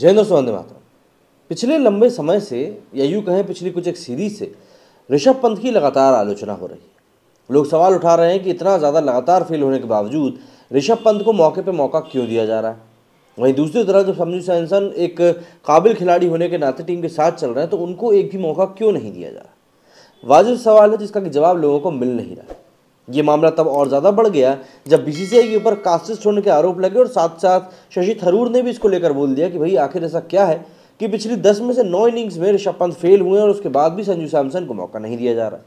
जयेंद्र सुवंदे मातरम पिछले लंबे समय से या यूँ कहें पिछली कुछ एक सीरीज से ऋषभ पंत की लगातार आलोचना हो रही है लोग सवाल उठा रहे हैं कि इतना ज़्यादा लगातार फेल होने के बावजूद ऋषभ पंत को मौके पर मौका क्यों दिया जा रहा है वहीं दूसरी तरफ जब समझू सैनसन एक काबिल खिलाड़ी होने के नाते टीम के साथ चल रहे हैं तो उनको एक भी मौका क्यों नहीं दिया जा रहा वाजिब सवाल है जिसका कि जवाब लोगों को मिल नहीं रहा ये मामला तब और ज़्यादा बढ़ गया जब बीसीसीआई के ऊपर काशिश छोड़ने के आरोप लगे और साथ साथ शशि थरूर ने भी इसको लेकर बोल दिया कि भाई आखिर ऐसा क्या है कि पिछली दस में से नौ इनिंग्स में ऋषभ पंत फेल हुए और उसके बाद भी संजू सैमसन को मौका नहीं दिया जा रहा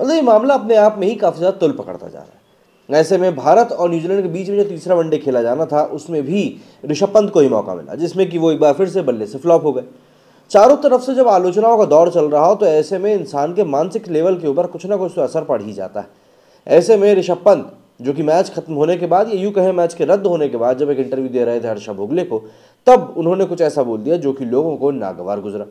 मतलब ये मामला अपने आप में ही काफ़ी ज़्यादा तुल पकड़ता जा रहा है ऐसे में भारत और न्यूजीलैंड के बीच में जो तीसरा वनडे खेला जाना था उसमें भी ऋषभ पंत को ही मौका मिला जिसमें कि वो एक बार फिर से बल्ले से फ्लॉप हो गए चारों तरफ से जब आलोचनाओं का दौर चल रहा हो तो ऐसे में इंसान के मानसिक लेवल के ऊपर कुछ ना कुछ तो असर पड़ ही जाता है ऐसे में ऋषभ पंत जो कि मैच खत्म होने के बाद या यूँ कहें मैच के रद्द होने के बाद जब एक इंटरव्यू दे रहे थे हर्षा भोगले को तब उन्होंने कुछ ऐसा बोल दिया जो कि लोगों को नागवार गुजरा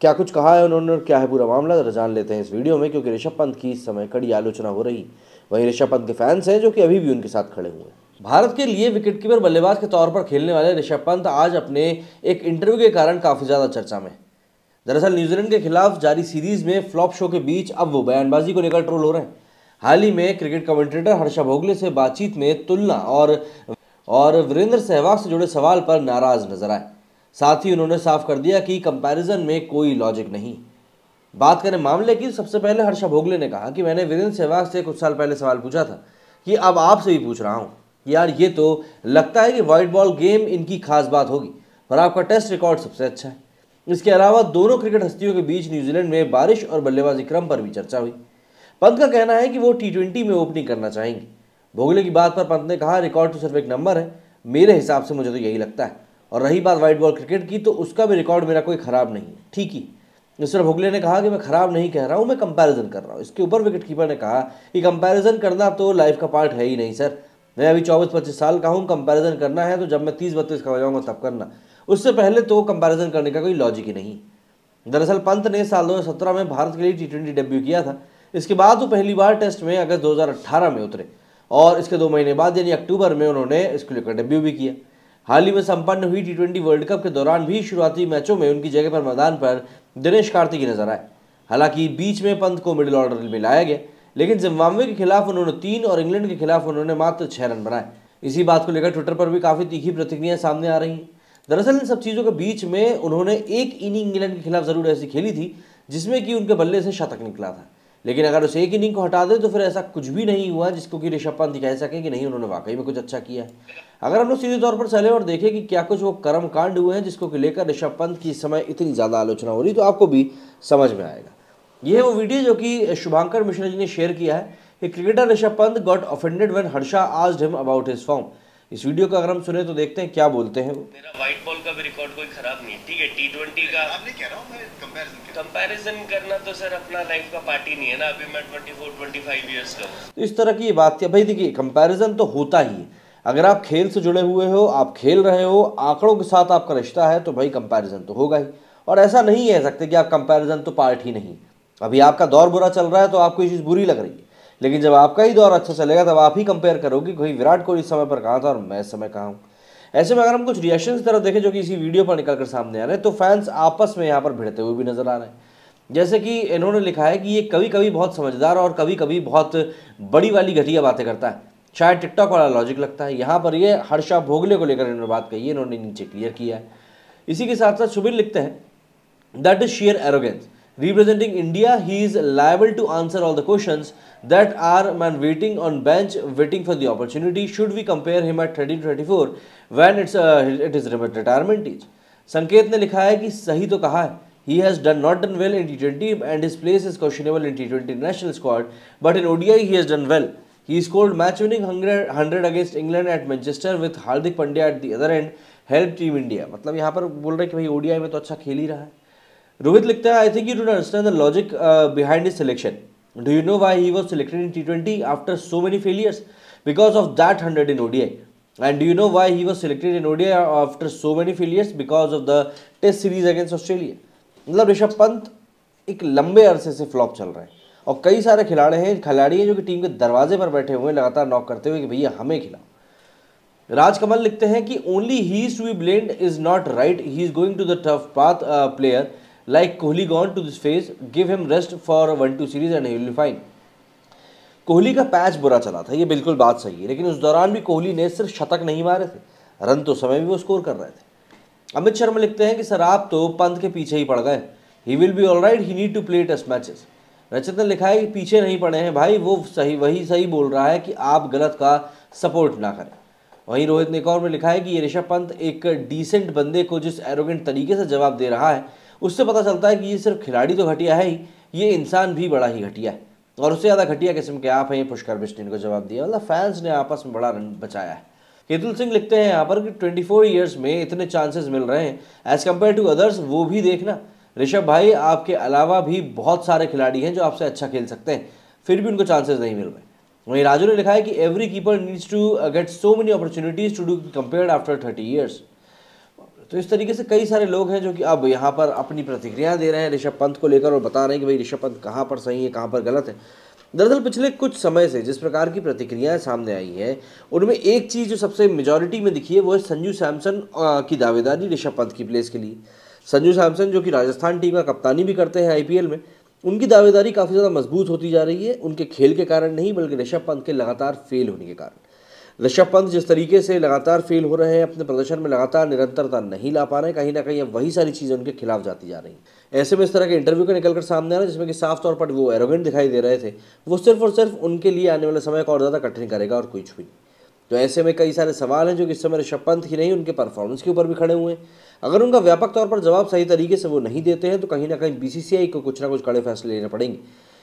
क्या कुछ कहा है उन्होंने क्या है पूरा मामला जान लेते हैं इस वीडियो में क्योंकि ऋषभ पंत की इस समय कड़ी आलोचना हो रही वहीं ऋषभ पंत के फैंस हैं जो कि अभी भी उनके साथ खड़े हुए हैं भारत के लिए विकेटकीपर बल्लेबाज के तौर पर खेलने वाले ऋषभ पंत आज अपने एक इंटरव्यू के कारण काफ़ी ज़्यादा चर्चा में दरअसल न्यूजीलैंड के खिलाफ जारी सीरीज में फ्लॉप शो के बीच अब वो बयानबाजी को लेकर ट्रोल हो रहे हैं हाल ही में क्रिकेट कमेंटेटर हर्षा भोगले से बातचीत में तुलना और और वीरेंद्र सहवाग से जुड़े सवाल पर नाराज नजर आए साथ ही उन्होंने साफ कर दिया कि कंपैरिजन में कोई लॉजिक नहीं बात करें मामले की सबसे पहले हर्षा भोगले ने कहा कि मैंने वीरेंद्र सहवाग से कुछ साल पहले सवाल पूछा था कि अब आपसे भी पूछ रहा हूँ यार ये तो लगता है कि वाइट बॉल गेम इनकी खास बात होगी पर आपका टेस्ट रिकॉर्ड सबसे अच्छा है इसके अलावा दोनों क्रिकेट हस्तियों के बीच न्यूजीलैंड में बारिश और बल्लेबाजी क्रम पर भी चर्चा हुई पंत का कहना है कि वो टी ट्वेंटी में ओपनिंग करना चाहेंगे भोगले की बात पर पंत ने कहा रिकॉर्ड तो सिर्फ एक नंबर है मेरे हिसाब से मुझे तो यही लगता है और रही बात वाइट बॉल क्रिकेट की तो उसका भी रिकॉर्ड मेरा कोई ख़राब नहीं है ठीक ही मिस्टर भोगले ने कहा कि मैं ख़राब नहीं कह रहा हूँ मैं कंपैरिजन कर रहा हूँ इसके ऊपर विकेट कीपर ने कहा कि कंपैरिजन करना तो लाइफ का पार्ट है ही नहीं सर मैं अभी चौबीस पच्चीस साल का हूँ कंपैरिजन करना है तो जब मैं तीस बत्तीस का हो जाऊँगा तब करना उससे पहले तो कंपैरिजन करने का कोई लॉजिक ही नहीं दरअसल पंत ने साल दो में भारत के लिए टी ट्वेंटी डेब्यू किया था इसके बाद वो पहली बार टेस्ट में अगस्त 2018 में उतरे और इसके दो महीने बाद यानी अक्टूबर में उन्होंने इसको लेकर डेब्यू भी किया हाल ही में संपन्न हुई टी वर्ल्ड कप के दौरान भी शुरुआती मैचों में उनकी जगह पर मैदान पर दिनेश कार्तिक ही नजर आए हालांकि बीच में पंत को मिडिल ऑर्डर में लाया गया लेकिन जिम्बाब्वे के खिलाफ उन्होंने तीन और इंग्लैंड के खिलाफ उन्होंने मात्र छः रन बनाए इसी बात को लेकर ट्विटर पर भी काफ़ी तीखी प्रतिक्रियाएं सामने आ रही हैं दरअसल इन सब चीज़ों के बीच में उन्होंने एक इनिंग इंग्लैंड के खिलाफ ज़रूर ऐसी खेली थी जिसमें कि उनके बल्ले से शतक निकला था लेकिन अगर उस एक इनिंग को हटा दें तो फिर ऐसा कुछ भी नहीं हुआ जिसको कि ऋषभ पंत कह सके कि नहीं उन्होंने वाकई में कुछ अच्छा किया है अगर हम लोग सीधे तौर पर चले और देखें कि क्या कुछ वो कर्म कांड हुए हैं जिसको कि लेकर ऋषभ पंत की समय इतनी ज़्यादा आलोचना हो रही तो आपको भी समझ में आएगा यह वो वीडियो जो कि शुभांकर मिश्रा जी ने शेयर किया है कि cricketer Rishabh Pant got offended when Harsha आज हिम अबाउट हिज फॉर्म इस वीडियो का अगर हम सुने तो देखते हैं क्या बोलते हैं वो मेरा व्हाइट बॉल का भी रिकॉर्ड कोई खराब नहीं है ठीक है टी ट्वेंटी का कंपैरिजन करना तो सर अपना लाइफ का पार्टी नहीं है ना अभी मैं twenty four twenty five years का तो इस तरह की बात थी भाई देखिए कंपैरिजन तो होता ही है अगर आप खेल से जुड़े हुए हो आप खेल रहे हो आंकड़ों के साथ आपका रिश्ता है तो भाई कंपैरिजन तो होगा ही और ऐसा नहीं कह सकते कि आप कंपैरिजन तो पार्ट ही नहीं अभी आपका दौर बुरा चल रहा है तो आपको ये चीज़ बुरी लग रही है लेकिन जब आपका ही दौर अच्छा चलेगा तब आप ही कंपेयर करोगे भाई विराट कोहली इस समय पर कहाँ था और मैं इस समय कहाँ हूँ ऐसे में अगर हम कुछ रिएक्शन की तरफ देखें जो कि इसी वीडियो पर निकल कर सामने आ रहे हैं तो फैंस आपस में यहाँ पर भिड़ते हुए भी नजर आ रहे हैं जैसे कि इन्होंने लिखा है कि ये कभी कभी बहुत समझदार और कभी कभी बहुत बड़ी वाली घटिया बातें करता है शायद टिकटॉक वाला लॉजिक लगता है यहाँ पर ये हर्षा भोगले को लेकर इन्होंने बात कही है इन्होंने नीचे क्लियर किया है इसी के साथ साथ सुबिर लिखते हैं that is sheer arrogance representing India, he is liable to answer all the questions that are man waiting on bench, waiting for the opportunity. Should we compare him at 13 24 when it's uh, it is retirement age? संकेत ने लिखा है कि सही तो कहा है he has done not done well in T twenty and his place is questionable in T twenty national squad but in ODI he has done well He scored match-winning 100 against England at Manchester with Hardik Pandya at the other end, helped Team India. मतलब यहाँ पर बोल रहे हैं कि भाई ODI में तो अच्छा खेल ही रहा है रोहित लिखता है I think you don't understand the logic behind this selection do you know why he was selected in T twenty after so many failures because of that hundred in ODI and do you know why he was selected in ODI after so many failures because of the test series against Australia मतलब ऋषभ पंत एक लंबे अरसे से flop चल रहा है और कई सारे खिलाड़ी हैं खिलाड़ी हैं जो कि टीम के दरवाजे पर बैठे हुए हैं लगातार नॉक करते हुए कि भैया हमें खिलाओ राजकमल लिखते हैं कि only he is to be blamed is not right he is going to the tough path player Like Kohli gone to this phase, give him rest for one two series and he fine Kohli का patch बुरा चला था ये बिल्कुल बात सही है लेकिन उस दौरान भी कोहली ने सिर्फ शतक नहीं मारे थे रन तो समय भी वो स्कोर कर रहे थे अमित शर्मा लिखते हैं कि सर आप तो पंत के पीछे ही पड़ गए he will be all right he need to play test matches Rachit ने लिखा है कि पीछे नहीं पड़े हैं भाई वो सही वही सही बोल रहा है कि आप गलत का सपोर्ट ना करें वहीं रोहित ने एक और में लिखा है कि ये ऋषभ पंत एक डिसेंट बंदे को जिस एरोगेंट तरीके से जवाब दे रहा है उससे पता चलता है कि ये सिर्फ खिलाड़ी तो घटिया है ही ये इंसान भी बड़ा ही घटिया है और उससे ज़्यादा घटिया किस्म के आप हैं पुष्कर बिस्टिन इनको जवाब दिया मतलब फैंस ने आपस में बड़ा रन बचाया है केतुल सिंह लिखते हैं यहाँ पर कि फोर ईयर्स में इतने चांसेस मिल रहे हैं एज़ कम्पेयर टू अदर्स वो भी देखना ऋषभ भाई आपके अलावा भी बहुत सारे खिलाड़ी हैं जो आपसे अच्छा खेल सकते हैं फिर भी उनको चांसेस नहीं मिल रहे वहीं राजू ने लिखा है कि every keeper needs to get so many opportunities to do compare after thirty years तो इस तरीके से कई सारे लोग हैं जो कि अब यहाँ पर अपनी प्रतिक्रिया दे रहे हैं ऋषभ पंत को लेकर और बता रहे हैं कि भाई ऋषभ पंत कहाँ पर सही है कहाँ पर गलत है दरअसल पिछले कुछ समय से जिस प्रकार की प्रतिक्रियाएं सामने आई हैं उनमें एक चीज़ जो सबसे मेजोरिटी में दिखी है वो है संजू सैमसन की दावेदारी ऋषभ पंत की प्लेस के लिए संजू सैमसन जो कि राजस्थान टीम का कप्तानी भी करते हैं आईपीएल में उनकी दावेदारी काफ़ी ज़्यादा मजबूत होती जा रही है उनके खेल के कारण नहीं बल्कि ऋषभ पंत के लगातार फेल होने के कारण ऋषभ पंत जिस तरीके से लगातार फेल हो रहे हैं अपने प्रदर्शन में लगातार निरंतरता नहीं ला पा रहे हैं कहीं ना कहीं अब वही सारी चीज़ें उनके खिलाफ जाती जा रही हैं ऐसे में इस तरह के इंटरव्यू का निकलकर सामने आ आना जिसमें कि साफ तौर पर वो एरोगेंट दिखाई दे रहे थे वो सिर्फ और सिर्फ उनके लिए आने वाले समय को और ज़्यादा कठिन करेगा और कुछ भी तो ऐसे में कई सारे सवाल हैं जो कि इस समय ऋषभ पंत ही नहीं उनके परफॉर्मेंस के ऊपर भी खड़े हुए हैं अगर उनका व्यापक तौर पर जवाब सही तरीके से वो नहीं देते हैं तो कहीं ना कहीं बीसीसीआई को कुछ ना कुछ कड़े फैसले लेने पड़ेंगे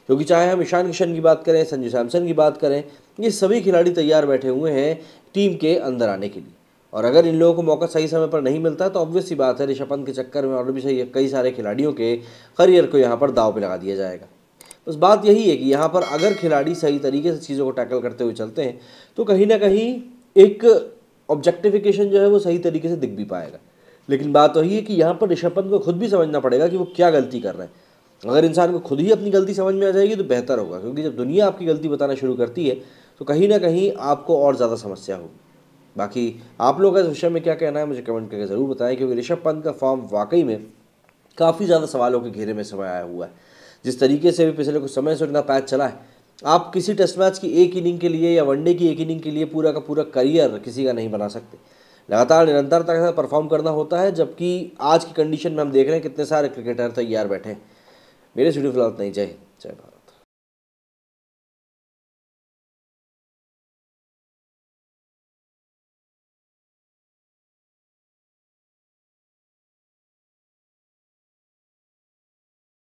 क्योंकि चाहे हम ईशान किशन की बात करें संजू सैमसन की बात करें ये सभी खिलाड़ी तैयार बैठे हुए हैं टीम के अंदर आने के लिए और अगर इन लोगों को मौका सही समय पर नहीं मिलता तो ऑब्वियस ही बात है ऋषभ पंत के चक्कर में और भी सही कई सारे खिलाड़ियों के करियर को यहाँ पर दाव पर लगा दिया जाएगा बस बात यही है कि यहाँ पर अगर खिलाड़ी सही तरीके से चीज़ों को टैकल करते हुए चलते हैं तो कहीं ना कहीं एक ऑब्जेक्टिफिकेशन जो है वो सही तरीके से दिख भी पाएगा लेकिन बात वही है कि यहाँ पर ऋषभ पंत को खुद भी समझना पड़ेगा कि वो क्या गलती कर रहे हैं अगर इंसान को खुद ही अपनी गलती समझ में आ जाएगी तो बेहतर होगा क्योंकि जब दुनिया आपकी गलती बताना शुरू करती है तो कहीं ना कहीं आपको और ज़्यादा समस्या होगी बाकी आप लोग का इस विषय में क्या कहना है मुझे कमेंट करके ज़रूर बताएं क्योंकि ऋषभ पंत का फॉर्म वाकई में काफ़ी ज़्यादा सवालों के घेरे में समय आया हुआ है जिस तरीके से भी पिछले कुछ समय से उतना पैच चला है आप किसी टेस्ट मैच की एक इनिंग के लिए या वनडे की एक इनिंग के लिए पूरा का पूरा करियर किसी का नहीं बना सकते लगातार निरंतरता के साथ परफॉर्म करना होता है जबकि आज की कंडीशन में हम देख रहे हैं कितने सारे क्रिकेटर तैयार बैठे हैं मेरे वीडियो फिलहाल इतना ही जय हिंद जय भारत